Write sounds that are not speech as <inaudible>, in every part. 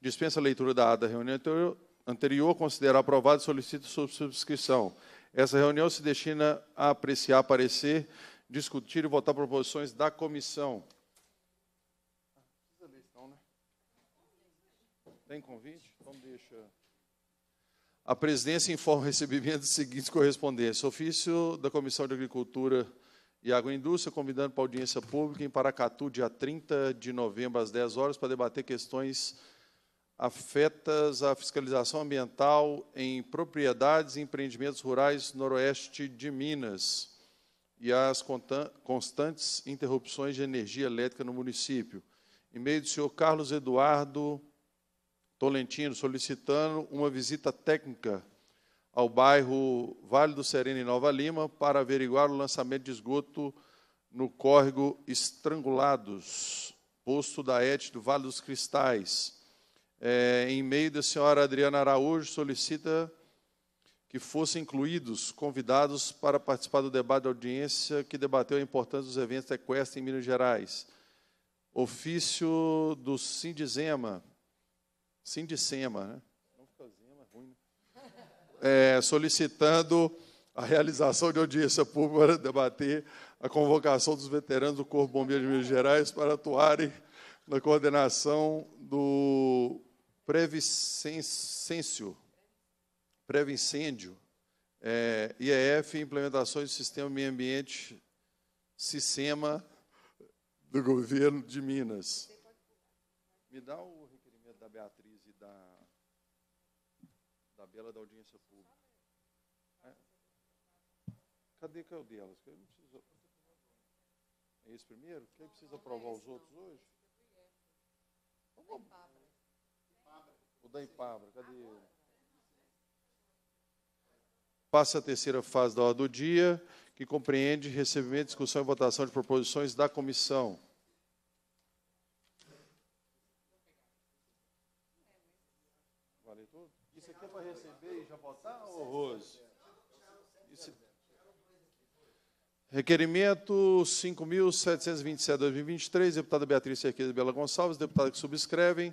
Dispensa a leitura da da reunião anterior, anterior considera aprovado e solicita sua subscrição. Essa reunião se destina a apreciar, parecer, discutir e votar proposições da comissão. Né? Tem convite? Então deixa. A presidência informa o recebimento das seguintes correspondências. Ofício da Comissão de Agricultura e agroindústria, convidando para audiência pública em Paracatu, dia 30 de novembro, às 10 horas, para debater questões afetas à fiscalização ambiental em propriedades e empreendimentos rurais noroeste de Minas e as constantes interrupções de energia elétrica no município. em meio do senhor Carlos Eduardo Tolentino, solicitando uma visita técnica ao bairro Vale do Sereno, em Nova Lima, para averiguar o lançamento de esgoto no córrego Estrangulados, posto da ET do Vale dos Cristais. É, em meio da senhora Adriana Araújo, solicita que fossem incluídos convidados para participar do debate da audiência que debateu a importância dos eventos da em Minas Gerais. Ofício do Sindizema. Sindicema, né? Não fica é ruim, né? é, solicitando a realização de audiência pública para debater a convocação dos veteranos do Corpo Bombeiro de Minas Gerais para atuarem na coordenação do Previncêncio, Previncêndio, é, IEF e implementações do Sistema Meio Ambiente, SISEMA, do governo de Minas. Me dá o requerimento da Beatriz e da tabela da audiência pública. É. Cadê que é o delas? Eu não preciso... É esse primeiro? Quem precisa aprovar os outros hoje? O da Ipabra. cadê ele? Passa a terceira fase da hora do dia, que compreende recebimento, discussão e votação de proposições da comissão. falei tudo? Isso aqui é para receber e já votar, ou Rose? Isso... Requerimento 5.727-2023, deputada Beatriz Cerqueira Bela Gonçalves, deputada que subscrevem,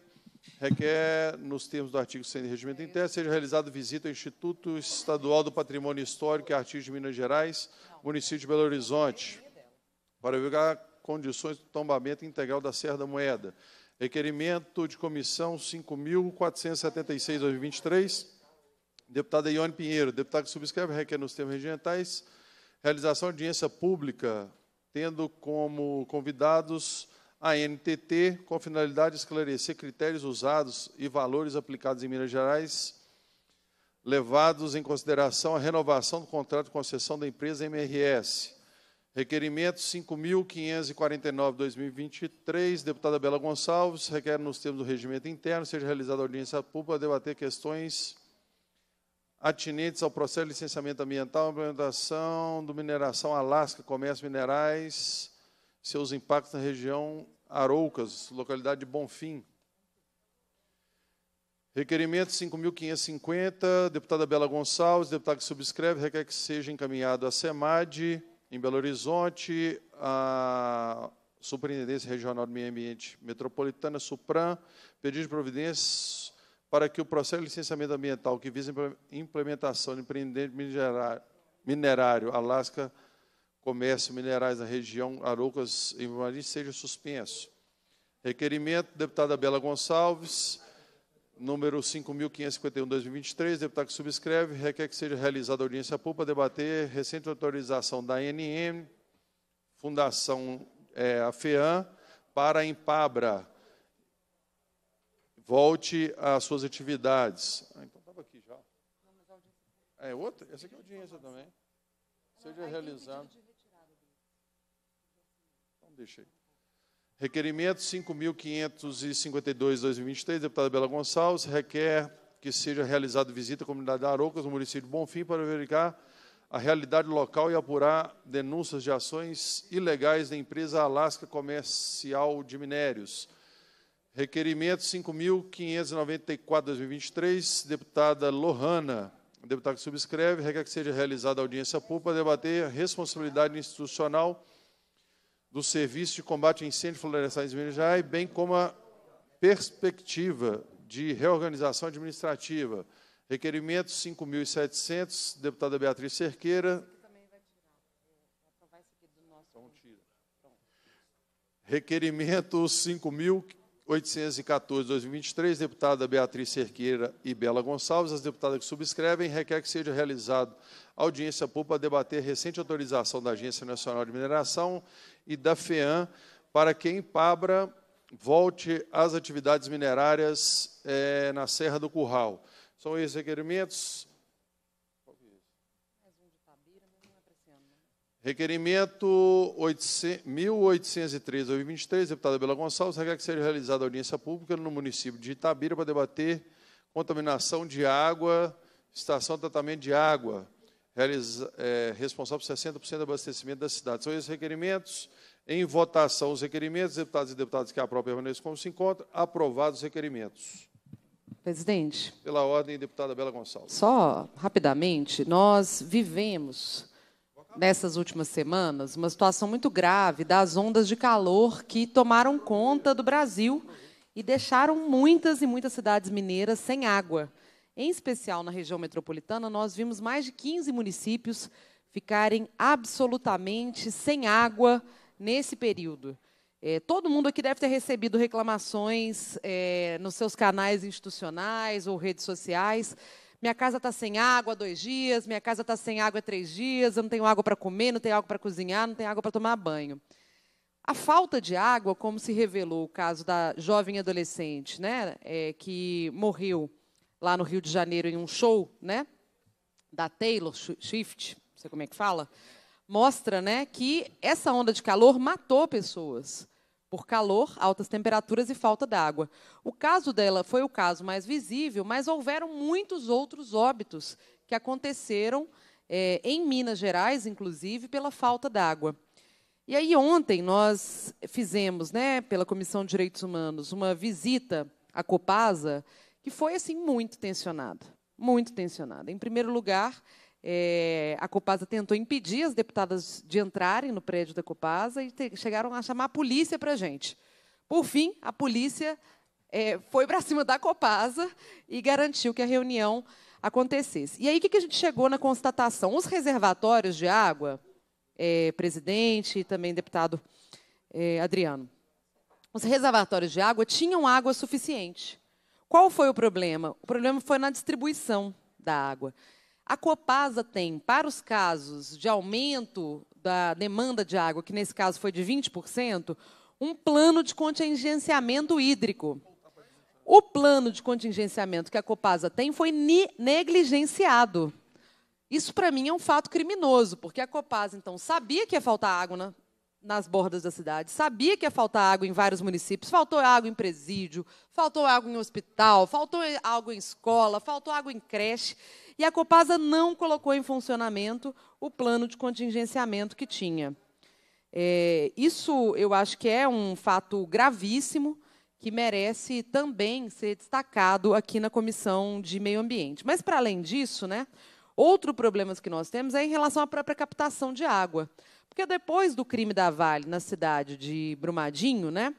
requer, nos termos do artigo 100 do Regimento Interno, seja realizada visita ao Instituto Estadual do Patrimônio Histórico e Artístico de Minas Gerais, município de Belo Horizonte, para verificar condições do tombamento integral da Serra da Moeda. Requerimento de comissão 5.476-23. Deputada Ione Pinheiro, deputado que subscreve, requer nos termos regimentais realização de audiência pública, tendo como convidados a NTT, com a finalidade de esclarecer critérios usados e valores aplicados em Minas Gerais, levados em consideração a renovação do contrato de concessão da empresa MRS Requerimento 5.549-2023, deputada Bela Gonçalves, requer nos termos do regimento interno, seja realizada audiência pública para debater questões atinentes ao processo de licenciamento ambiental, implementação do mineração Alasca, comércio minerais, seus impactos na região Aroucas, localidade de Bonfim. Requerimento 5.550, deputada Bela Gonçalves, deputado que subscreve, requer que seja encaminhado à SEMAD, em Belo Horizonte, a Superintendência Regional do Meio Ambiente Metropolitana, SUPRAM, pediu de providências para que o processo de licenciamento ambiental que visa implementação de empreendimento minerário, Alasca, comércio minerais da região Araucas e Maris seja suspenso. Requerimento, deputada Bela Gonçalves, número 5.551-2023, deputado que subscreve, requer que seja realizada audiência pública, debater recente autorização da NM Fundação é, AFEAM, para a Empabra. Volte às suas atividades. Ah, então estava aqui já. É outra? Essa aqui é audiência também. Seja ah, então realizada. Então, deixa aí. Requerimento 5.552-2023, deputada Bela Gonçalves, requer que seja realizada visita à comunidade de Arocas, no município de Bonfim, para verificar a realidade local e apurar denúncias de ações ilegais da empresa Alasca Comercial de Minérios. Requerimento 5.594-2023, deputada Lohana. deputado que subscreve requer que seja realizada audiência pública para debater a responsabilidade institucional do Serviço de Combate a Incêndios Florestais de Minas Gerais, bem como a perspectiva de reorganização administrativa. Requerimento 5.700, deputada Beatriz Cerqueira. É, é, então, então. Requerimento 5.000 814-2023, deputada Beatriz Cerqueira e Bela Gonçalves, as deputadas que subscrevem, requer que seja realizada audiência pública para debater recente autorização da Agência Nacional de Mineração e da FEAM para que em Pabra volte às atividades minerárias é, na Serra do Curral. São esses requerimentos. Requerimento 1803 2023, deputada Bela Gonçalves, requer que seja realizada audiência pública no município de Itabira para debater contaminação de água, estação de tratamento de água, realiza, é, responsável por 60% do abastecimento da cidade. São esses requerimentos. Em votação, os requerimentos. Deputados e deputadas que aprovam permaneçam como se encontra. Aprovados os requerimentos. Presidente. Pela ordem, deputada Bela Gonçalves. Só rapidamente, nós vivemos nessas últimas semanas, uma situação muito grave das ondas de calor que tomaram conta do Brasil e deixaram muitas e muitas cidades mineiras sem água. Em especial na região metropolitana, nós vimos mais de 15 municípios ficarem absolutamente sem água nesse período. É, todo mundo aqui deve ter recebido reclamações é, nos seus canais institucionais ou redes sociais minha casa está sem água há dois dias, minha casa está sem água há três dias, eu não tenho água para comer, não tenho água para cozinhar, não tenho água para tomar banho. A falta de água, como se revelou o caso da jovem adolescente, né, é, que morreu lá no Rio de Janeiro em um show, né, da Taylor Swift, não sei como é que fala, mostra, né, que essa onda de calor matou pessoas por calor, altas temperaturas e falta d'água. O caso dela foi o caso mais visível, mas houveram muitos outros óbitos que aconteceram é, em Minas Gerais, inclusive, pela falta d'água. E aí ontem nós fizemos, né, pela Comissão de Direitos Humanos, uma visita à Copasa que foi assim muito tensionada, muito tensionada. Em primeiro lugar, é, a Copasa tentou impedir as deputadas de entrarem no prédio da Copasa e te, chegaram a chamar a polícia para a gente. Por fim, a polícia é, foi para <laughs> cima da Copasa e garantiu que a reunião acontecesse. E aí, o que, que a gente chegou na constatação? Os reservatórios de água, é, presidente e também deputado é, Adriano, os reservatórios de água tinham água suficiente. Qual foi o problema? O problema foi na distribuição da água. A Copasa tem, para os casos de aumento da demanda de água, que nesse caso foi de 20%, um plano de contingenciamento hídrico. O plano de contingenciamento que a Copasa tem foi negligenciado. Isso, para mim, é um fato criminoso, porque a Copasa, então, sabia que ia faltar água nas bordas da cidade. Sabia que ia faltar água em vários municípios. Faltou água em presídio, faltou água em hospital, faltou água em escola, faltou água em creche. E a Copasa não colocou em funcionamento o plano de contingenciamento que tinha. É, isso eu acho que é um fato gravíssimo que merece também ser destacado aqui na Comissão de Meio Ambiente. Mas, para além disso, né, outro problema que nós temos é em relação à própria captação de água. Porque depois do crime da Vale na cidade de Brumadinho, né,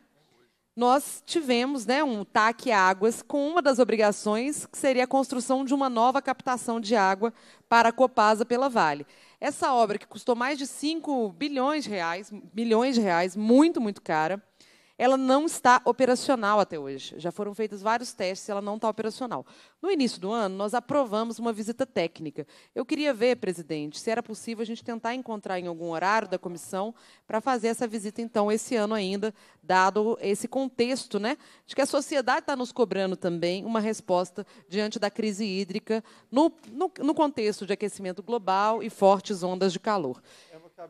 nós tivemos né, um taque águas com uma das obrigações, que seria a construção de uma nova captação de água para a Copasa pela Vale. Essa obra, que custou mais de 5 bilhões de reais, bilhões de reais, muito, muito cara, ela não está operacional até hoje. Já foram feitos vários testes e ela não está operacional. No início do ano, nós aprovamos uma visita técnica. Eu queria ver, presidente, se era possível a gente tentar encontrar em algum horário da comissão para fazer essa visita, então, esse ano ainda, dado esse contexto, né, de que a sociedade está nos cobrando também uma resposta diante da crise hídrica no, no, no contexto de aquecimento global e fortes ondas de calor.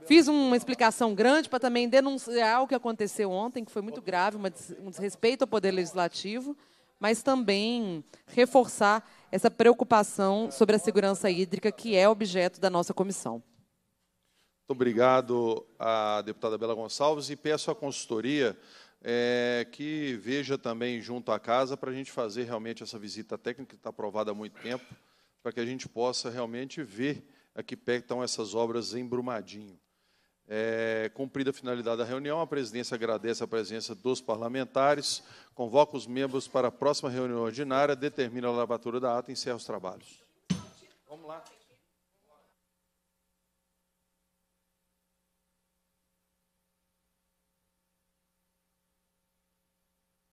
Fiz uma explicação grande para também denunciar o que aconteceu ontem, que foi muito grave, um desrespeito ao poder legislativo, mas também reforçar essa preocupação sobre a segurança hídrica, que é objeto da nossa comissão. Muito obrigado à deputada Bela Gonçalves e peço à consultoria é, que veja também junto à casa para a gente fazer realmente essa visita técnica que está aprovada há muito tempo, para que a gente possa realmente ver a que pé estão essas obras em Brumadinho. É, cumprida a finalidade da reunião, a presidência agradece a presença dos parlamentares, convoca os membros para a próxima reunião ordinária, determina a lavatura da ata e encerra os trabalhos. Vamos lá.